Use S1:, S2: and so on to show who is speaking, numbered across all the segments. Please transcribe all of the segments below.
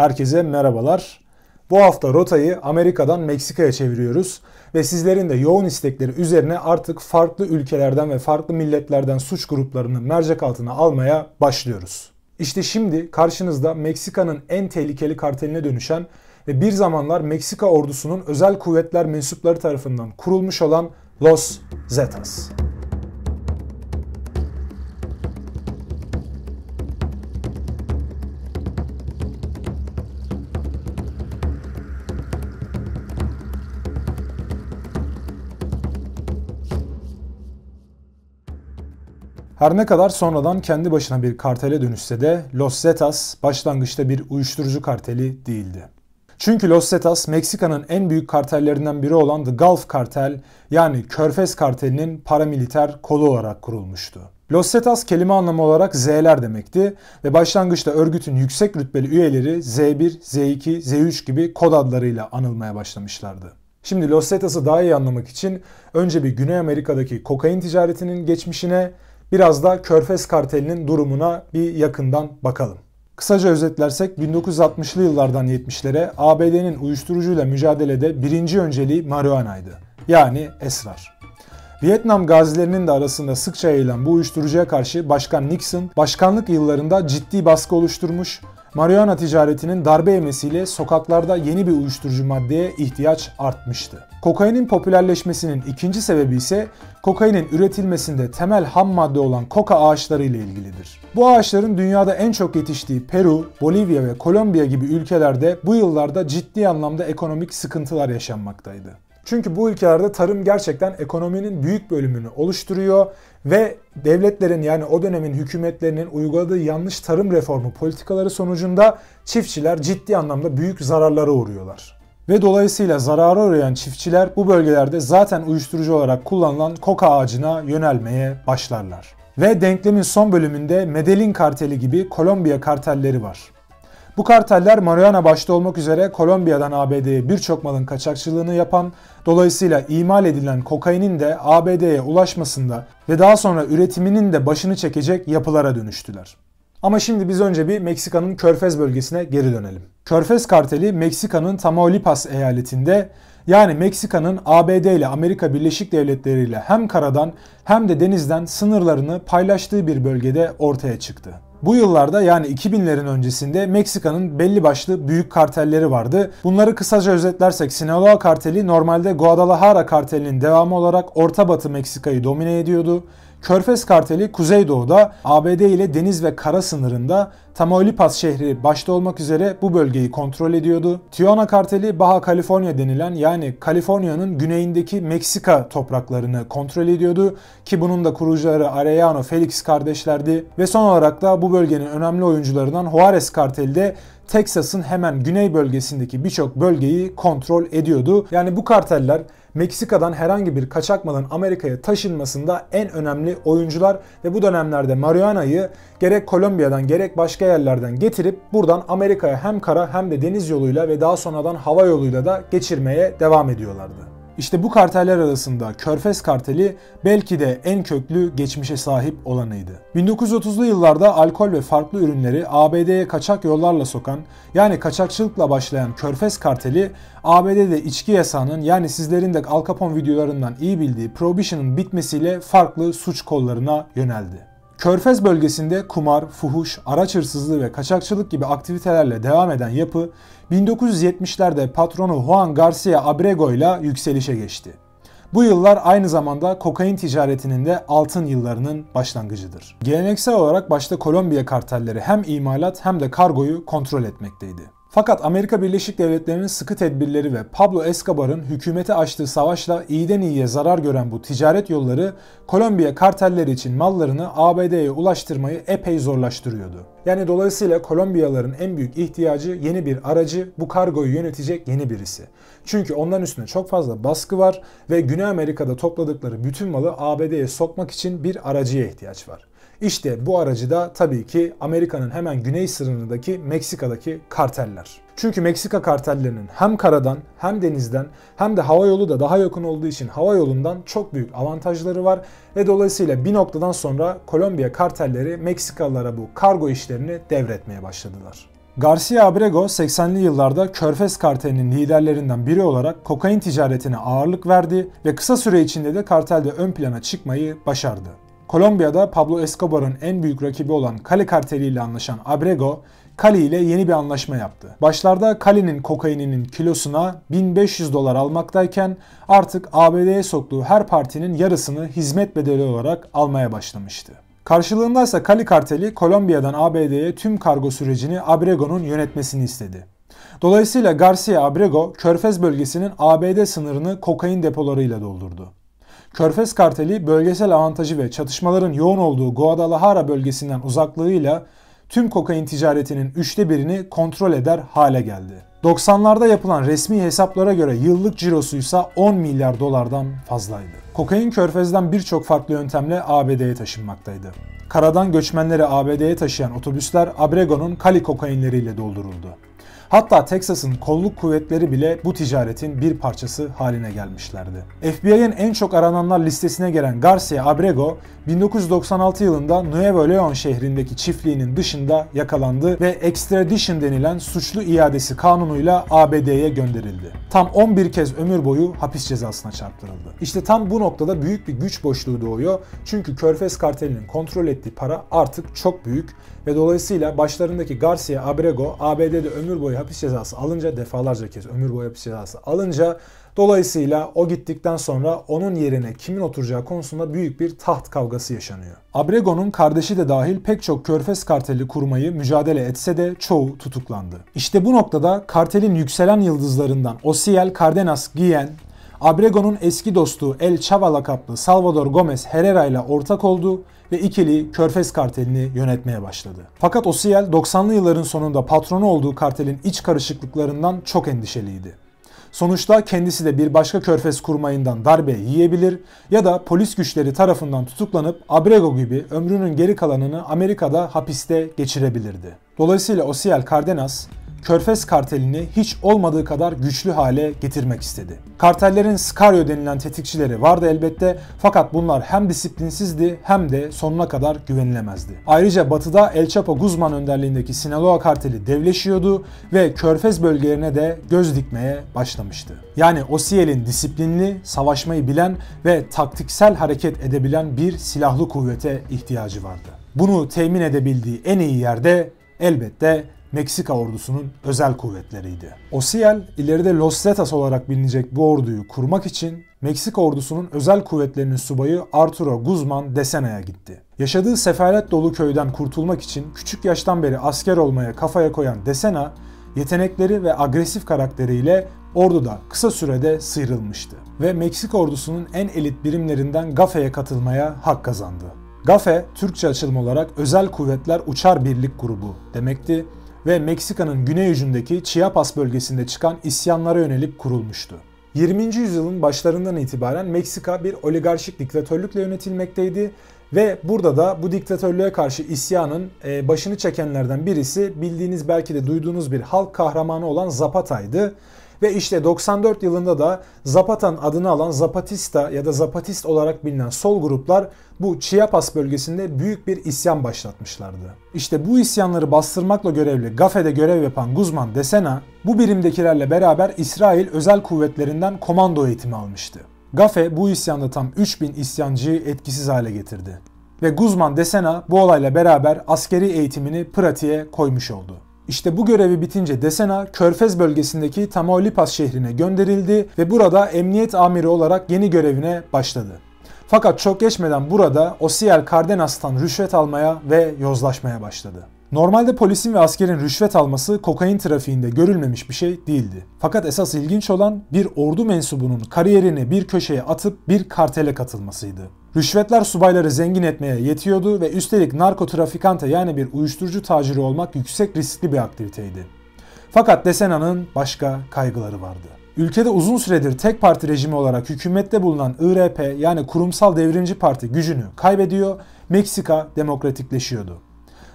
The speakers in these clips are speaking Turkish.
S1: Herkese merhabalar. Bu hafta rotayı Amerika'dan Meksika'ya çeviriyoruz ve sizlerin de yoğun istekleri üzerine artık farklı ülkelerden ve farklı milletlerden suç gruplarını mercek altına almaya başlıyoruz. İşte şimdi karşınızda Meksika'nın en tehlikeli karteline dönüşen ve bir zamanlar Meksika ordusunun özel kuvvetler mensupları tarafından kurulmuş olan Los Zetas. Her ne kadar sonradan kendi başına bir kartele dönüşse de Los Zetas başlangıçta bir uyuşturucu karteli değildi. Çünkü Los Zetas Meksika'nın en büyük kartellerinden biri olan The Gulf Kartel yani Körfez Karteli'nin paramiliter kolu olarak kurulmuştu. Los Zetas kelime anlamı olarak Z'ler demekti ve başlangıçta örgütün yüksek rütbeli üyeleri Z1, Z2, Z3 gibi kod adlarıyla anılmaya başlamışlardı. Şimdi Los Zetas'ı daha iyi anlamak için önce bir Güney Amerika'daki kokain ticaretinin geçmişine Biraz da Körfez Karteli'nin durumuna bir yakından bakalım. Kısaca özetlersek 1960'lı yıllardan 70'lere ABD'nin uyuşturucuyla mücadelede birinci önceliği marihuanaydı. Yani esrar. Vietnam gazilerinin de arasında sıkça yayılan bu uyuşturucuya karşı Başkan Nixon başkanlık yıllarında ciddi baskı oluşturmuş, marihuana ticaretinin darbe yemesiyle sokaklarda yeni bir uyuşturucu maddeye ihtiyaç artmıştı. Kokainin popülerleşmesinin ikinci sebebi ise kokainin üretilmesinde temel ham madde olan koka ağaçları ile ilgilidir. Bu ağaçların dünyada en çok yetiştiği Peru, Bolivya ve Kolombiya gibi ülkelerde bu yıllarda ciddi anlamda ekonomik sıkıntılar yaşanmaktaydı. Çünkü bu ülkelerde tarım gerçekten ekonominin büyük bölümünü oluşturuyor ve devletlerin yani o dönemin hükümetlerinin uyguladığı yanlış tarım reformu politikaları sonucunda çiftçiler ciddi anlamda büyük zararlara uğruyorlar. Ve dolayısıyla zarara uğrayan çiftçiler bu bölgelerde zaten uyuşturucu olarak kullanılan koka ağacına yönelmeye başlarlar. Ve denklemin son bölümünde Medellin karteli gibi Kolombiya kartelleri var. Bu karteller marihuana başta olmak üzere Kolombiya'dan ABD'ye birçok malın kaçakçılığını yapan, dolayısıyla imal edilen kokainin de ABD'ye ulaşmasında ve daha sonra üretiminin de başını çekecek yapılara dönüştüler. Ama şimdi biz önce bir Meksika'nın Körfez bölgesine geri dönelim. Körfez karteli Meksika'nın Tamaulipas eyaletinde yani Meksika'nın ABD ile Amerika Birleşik Devletleri ile hem karadan hem de denizden sınırlarını paylaştığı bir bölgede ortaya çıktı. Bu yıllarda yani 2000'lerin öncesinde Meksika'nın belli başlı büyük kartelleri vardı. Bunları kısaca özetlersek Sinaloa karteli normalde Guadalajara kartelinin devamı olarak Orta Batı Meksika'yı domine ediyordu. Körfez Karteli Kuzeydoğu'da ABD ile deniz ve kara sınırında Tamaulipas şehri başta olmak üzere bu bölgeyi kontrol ediyordu. Tijuana Karteli Baja California denilen yani Kaliforniya'nın güneyindeki Meksika topraklarını kontrol ediyordu ki bunun da kurucuları Arellano Felix kardeşlerdi ve son olarak da bu bölgenin önemli oyuncularından Juarez Karteli de Texas'ın hemen güney bölgesindeki birçok bölgeyi kontrol ediyordu. Yani bu karteller Meksika'dan herhangi bir kaçak malın Amerika'ya taşınmasında en önemli oyuncular ve bu dönemlerde marihuana'yı gerek Kolombiya'dan gerek başka yerlerden getirip buradan Amerika'ya hem kara hem de deniz yoluyla ve daha sonradan hava yoluyla da geçirmeye devam ediyorlardı. İşte bu karteller arasında Körfez karteli belki de en köklü geçmişe sahip olanıydı. 1930'lu yıllarda alkol ve farklı ürünleri ABD'ye kaçak yollarla sokan yani kaçakçılıkla başlayan Körfez karteli ABD'de içki yasağının yani sizlerin de Al Capone videolarından iyi bildiği Prohibition'ın bitmesiyle farklı suç kollarına yöneldi. Körfez bölgesinde kumar, fuhuş, araç hırsızlığı ve kaçakçılık gibi aktivitelerle devam eden yapı 1970'lerde patronu Juan Garcia Abrego ile yükselişe geçti. Bu yıllar aynı zamanda kokain ticaretinin de altın yıllarının başlangıcıdır. Geleneksel olarak başta Kolombiya kartelleri hem imalat hem de kargoyu kontrol etmekteydi. Fakat Amerika Birleşik Devletleri'nin sıkı tedbirleri ve Pablo Escobar'ın hükümete açtığı savaşla iyiden iyiye zarar gören bu ticaret yolları Kolombiya kartelleri için mallarını ABD'ye ulaştırmayı epey zorlaştırıyordu. Yani dolayısıyla Kolombiyalıların en büyük ihtiyacı yeni bir aracı, bu kargoyu yönetecek yeni birisi. Çünkü ondan üstüne çok fazla baskı var ve Güney Amerika'da topladıkları bütün malı ABD'ye sokmak için bir aracıya ihtiyaç var. İşte bu aracı da tabii ki Amerika'nın hemen güney sınırındaki Meksika'daki karteller. Çünkü Meksika kartellerinin hem karadan hem denizden hem de hava yolu da daha yakın olduğu için hava yolundan çok büyük avantajları var ve dolayısıyla bir noktadan sonra Kolombiya kartelleri Meksikalılara bu kargo işlerini devretmeye başladılar. Garcia Abrego 80'li yıllarda Körfez kartelinin liderlerinden biri olarak kokain ticaretine ağırlık verdi ve kısa süre içinde de kartelde ön plana çıkmayı başardı. Kolombiya'da Pablo Escobar'ın en büyük rakibi olan Cali karteli ile anlaşan Abrego, Cali ile yeni bir anlaşma yaptı. Başlarda Cali'nin kokaininin kilosuna 1500 dolar almaktayken artık ABD'ye soktuğu her partinin yarısını hizmet bedeli olarak almaya başlamıştı. Karşılığında ise Cali karteli Kolombiya'dan ABD'ye tüm kargo sürecini Abrego'nun yönetmesini istedi. Dolayısıyla Garcia Abrego, Körfez bölgesinin ABD sınırını kokain depolarıyla doldurdu. Körfez Karteli bölgesel avantajı ve çatışmaların yoğun olduğu Guadalajara bölgesinden uzaklığıyla tüm kokain ticaretinin üçte birini kontrol eder hale geldi. 90'larda yapılan resmi hesaplara göre yıllık cirosuysa 10 milyar dolardan fazlaydı. Kokain körfezden birçok farklı yöntemle ABD'ye taşınmaktaydı. Karadan göçmenleri ABD'ye taşıyan otobüsler Abrego'nun kali kokainleriyle dolduruldu. Hatta Texas'ın kolluk kuvvetleri bile bu ticaretin bir parçası haline gelmişlerdi. FBI'nin en çok arananlar listesine gelen Garcia Abrego 1996 yılında Nuevo Leon şehrindeki çiftliğinin dışında yakalandı ve extradition denilen suçlu iadesi kanunuyla ABD'ye gönderildi. Tam 11 kez ömür boyu hapis cezasına çarptırıldı. İşte tam bu noktada büyük bir güç boşluğu doğuyor. Çünkü Körfez kartelinin kontrol ettiği para artık çok büyük ve dolayısıyla başlarındaki Garcia Abrego ABD'de ömür boyu hapis cezası alınca defalarca kez ömür boyu hapis cezası alınca dolayısıyla o gittikten sonra onun yerine kimin oturacağı konusunda büyük bir taht kavgası yaşanıyor. Abrego'nun kardeşi de dahil pek çok körfez karteli kurmayı mücadele etse de çoğu tutuklandı. İşte bu noktada kartelin yükselen yıldızlarından Osiel Cardenas Guillen Abrego'nun eski dostu El Chava lakaplı Salvador Gomez Herrera ile ortak oldu ve ikili Körfez kartelini yönetmeye başladı. Fakat Osiel 90'lı yılların sonunda patronu olduğu kartelin iç karışıklıklarından çok endişeliydi. Sonuçta kendisi de bir başka körfez kurmayından darbe yiyebilir ya da polis güçleri tarafından tutuklanıp Abrego gibi ömrünün geri kalanını Amerika'da hapiste geçirebilirdi. Dolayısıyla Osiel Cardenas Körfez kartelini hiç olmadığı kadar güçlü hale getirmek istedi. Kartellerin Scario denilen tetikçileri vardı elbette fakat bunlar hem disiplinsizdi hem de sonuna kadar güvenilemezdi. Ayrıca batıda El Chapo Guzman önderliğindeki Sinaloa karteli devleşiyordu ve Körfez bölgelerine de göz dikmeye başlamıştı. Yani Osiel'in disiplinli, savaşmayı bilen ve taktiksel hareket edebilen bir silahlı kuvvete ihtiyacı vardı. Bunu temin edebildiği en iyi yerde elbette Meksika ordusunun özel kuvvetleriydi. Osiel ileride Los Zetas olarak bilinecek bu orduyu kurmak için Meksika ordusunun özel kuvvetlerinin subayı Arturo Guzman Desena'ya gitti. Yaşadığı sefalet dolu köyden kurtulmak için küçük yaştan beri asker olmaya kafaya koyan Desena, yetenekleri ve agresif karakteriyle orduda kısa sürede sıyrılmıştı ve Meksika ordusunun en elit birimlerinden GAFE'ye katılmaya hak kazandı. GAFE, Türkçe açılım olarak Özel Kuvvetler Uçar Birlik Grubu demekti ve Meksika'nın güney ucundaki Chiapas bölgesinde çıkan isyanlara yönelik kurulmuştu. 20. yüzyılın başlarından itibaren Meksika bir oligarşik diktatörlükle yönetilmekteydi ve burada da bu diktatörlüğe karşı isyanın e, başını çekenlerden birisi bildiğiniz belki de duyduğunuz bir halk kahramanı olan Zapata'ydı. Ve işte 94 yılında da Zapatan adını alan Zapatista ya da Zapatist olarak bilinen sol gruplar bu Chiapas bölgesinde büyük bir isyan başlatmışlardı. İşte bu isyanları bastırmakla görevli Gafe'de görev yapan Guzman Desena, bu birimdekilerle beraber İsrail özel kuvvetlerinden komando eğitimi almıştı. Gafe bu isyanda tam 3000 isyancıyı etkisiz hale getirdi. Ve Guzman Desena bu olayla beraber askeri eğitimini pratiğe koymuş oldu. İşte bu görevi bitince Desena, Körfez bölgesindeki Tamaulipas şehrine gönderildi ve burada emniyet amiri olarak yeni görevine başladı. Fakat çok geçmeden burada Osiel Cardenas'tan rüşvet almaya ve yozlaşmaya başladı. Normalde polisin ve askerin rüşvet alması kokain trafiğinde görülmemiş bir şey değildi. Fakat esas ilginç olan bir ordu mensubunun kariyerini bir köşeye atıp bir kartele katılmasıydı. Rüşvetler subayları zengin etmeye yetiyordu ve üstelik narko trafikante yani bir uyuşturucu taciri olmak yüksek riskli bir aktiviteydi. Fakat Desena'nın başka kaygıları vardı. Ülkede uzun süredir tek parti rejimi olarak hükümette bulunan IRP yani Kurumsal Devrimci Parti gücünü kaybediyor, Meksika demokratikleşiyordu.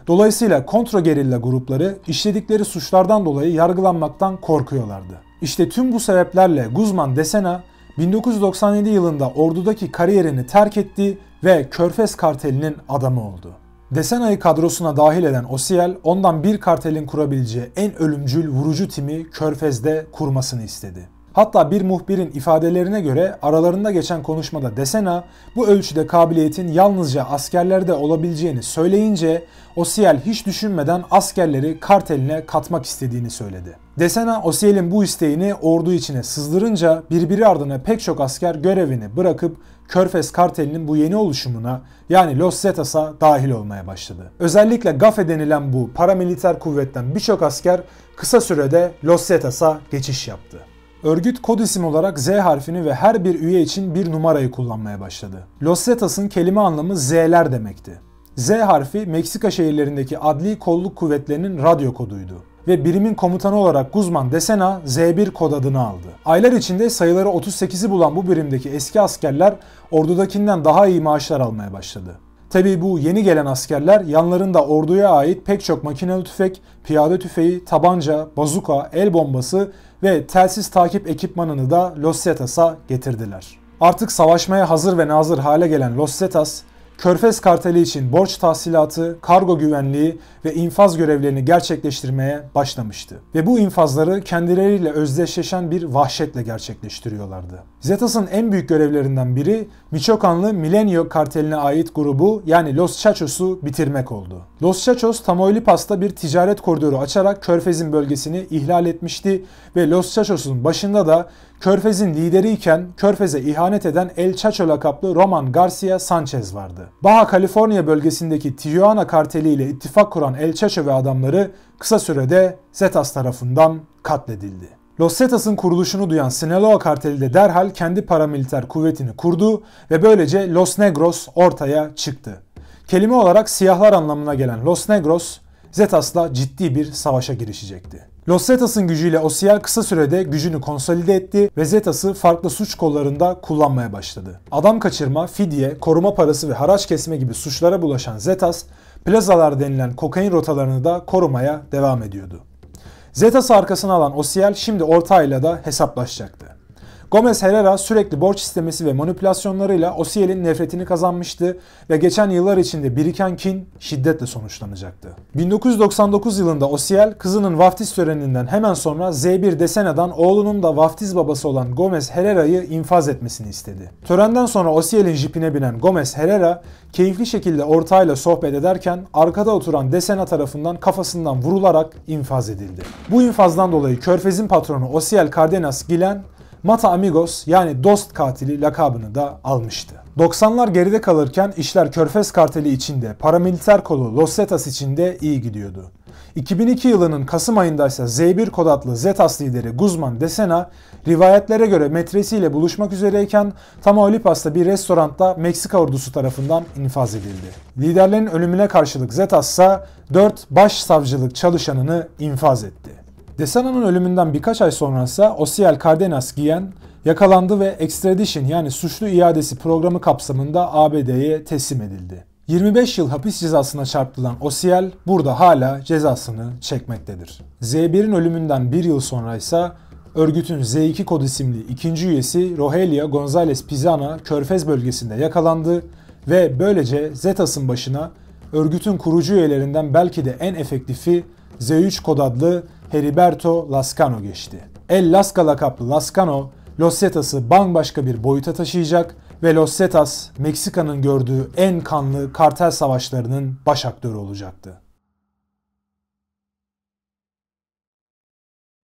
S1: Dolayısıyla kontro gerilla grupları işledikleri suçlardan dolayı yargılanmaktan korkuyorlardı. İşte tüm bu sebeplerle Guzman Desena 1997 yılında ordudaki kariyerini terk etti ve Körfez kartelinin adamı oldu. Desena'yı kadrosuna dahil eden Osiel, ondan bir kartelin kurabileceği en ölümcül vurucu timi Körfez'de kurmasını istedi. Hatta bir muhbirin ifadelerine göre aralarında geçen konuşmada Desena bu ölçüde kabiliyetin yalnızca askerlerde olabileceğini söyleyince Osiel hiç düşünmeden askerleri karteline katmak istediğini söyledi. Desena Osiel'in bu isteğini ordu içine sızdırınca birbiri ardına pek çok asker görevini bırakıp Körfez kartelinin bu yeni oluşumuna yani Los Zetas'a dahil olmaya başladı. Özellikle GAFE denilen bu paramiliter kuvvetten birçok asker kısa sürede Los Zetas'a geçiş yaptı. Örgüt kod isim olarak Z harfini ve her bir üye için bir numarayı kullanmaya başladı. Los Zetas'ın kelime anlamı Z'ler demekti. Z harfi Meksika şehirlerindeki adli kolluk kuvvetlerinin radyo koduydu ve birimin komutanı olarak Guzman Desena Z1 kod adını aldı. Aylar içinde sayıları 38'i bulan bu birimdeki eski askerler ordudakinden daha iyi maaşlar almaya başladı. Tabi bu yeni gelen askerler yanlarında orduya ait pek çok makinalı tüfek, piyade tüfeği, tabanca, bazuka, el bombası ve telsiz takip ekipmanını da Los Zetas'a getirdiler. Artık savaşmaya hazır ve nazır hale gelen Los Zetas, Körfez karteli için borç tahsilatı, kargo güvenliği ve infaz görevlerini gerçekleştirmeye başlamıştı. Ve bu infazları kendileriyle özdeşleşen bir vahşetle gerçekleştiriyorlardı. Zetas'ın en büyük görevlerinden biri Michoacanlı Milenio karteline ait grubu yani Los Chachos'u bitirmek oldu. Los Chachos Tamaulipas bir ticaret koridoru açarak Körfez'in bölgesini ihlal etmişti ve Los Chachos'un başında da Körfez'in iken Körfez'e ihanet eden El Chacho lakaplı Roman Garcia Sanchez vardı. Baja California bölgesindeki Tijuana karteli ile ittifak kuran El Chacho ve adamları kısa sürede Zetas tarafından katledildi. Los Zetas'ın kuruluşunu duyan Sinaloa karteli de derhal kendi paramiliter kuvvetini kurdu ve böylece Los Negros ortaya çıktı. Kelime olarak siyahlar anlamına gelen Los Negros, Zetas'la ciddi bir savaşa girişecekti. Los Zetas'ın gücüyle Osiel kısa sürede gücünü konsolide etti ve Zetas'ı farklı suç kollarında kullanmaya başladı. Adam kaçırma, fidye, koruma parası ve haraç kesme gibi suçlara bulaşan Zetas, plazalar denilen kokain rotalarını da korumaya devam ediyordu. Zeta's arkasına alan Osiel şimdi ortağıyla da hesaplaşacaktı. Gomez Herrera sürekli borç istemesi ve manipülasyonlarıyla Osiel'in nefretini kazanmıştı ve geçen yıllar içinde biriken kin şiddetle sonuçlanacaktı. 1999 yılında Osiel kızının vaftiz töreninden hemen sonra Z1 Desena'dan oğlunun da vaftiz babası olan Gomez Herrera'yı infaz etmesini istedi. Törenden sonra Osiel'in jipine binen Gomez Herrera keyifli şekilde ortağıyla sohbet ederken arkada oturan Desena tarafından kafasından vurularak infaz edildi. Bu infazdan dolayı Körfez'in patronu Osiel Cardenas Gilen Mata Amigos yani dost katili lakabını da almıştı. 90'lar geride kalırken işler Körfez karteli içinde, paramiliter kolu Los Zetas içinde iyi gidiyordu. 2002 yılının Kasım ayında ise Z1 kod adlı Zetas lideri Guzman Desena, rivayetlere göre metresiyle buluşmak üzereyken Tamaulipas'ta bir restoranda Meksika ordusu tarafından infaz edildi. Liderlerin ölümüne karşılık Zetas ise 4 baş savcılık çalışanını infaz etti. DeSana'nın ölümünden birkaç ay sonrası Osiel Cardenas Guillen yakalandı ve extradition yani suçlu iadesi programı kapsamında ABD'ye teslim edildi. 25 yıl hapis cezasına çarptılan Osiel burada hala cezasını çekmektedir. Z1'in ölümünden bir yıl sonra ise örgütün Z2 kod isimli ikinci üyesi Rogelio González Pizana Körfez bölgesinde yakalandı ve böylece Zetas'ın başına örgütün kurucu üyelerinden belki de en efektifi Z3 kod adlı Heriberto Lascano geçti. El Lasca lakaplı Lascano, Los Zetas'ı bambaşka bir boyuta taşıyacak ve Los Zetas, Meksika'nın gördüğü en kanlı kartel savaşlarının baş aktörü olacaktı.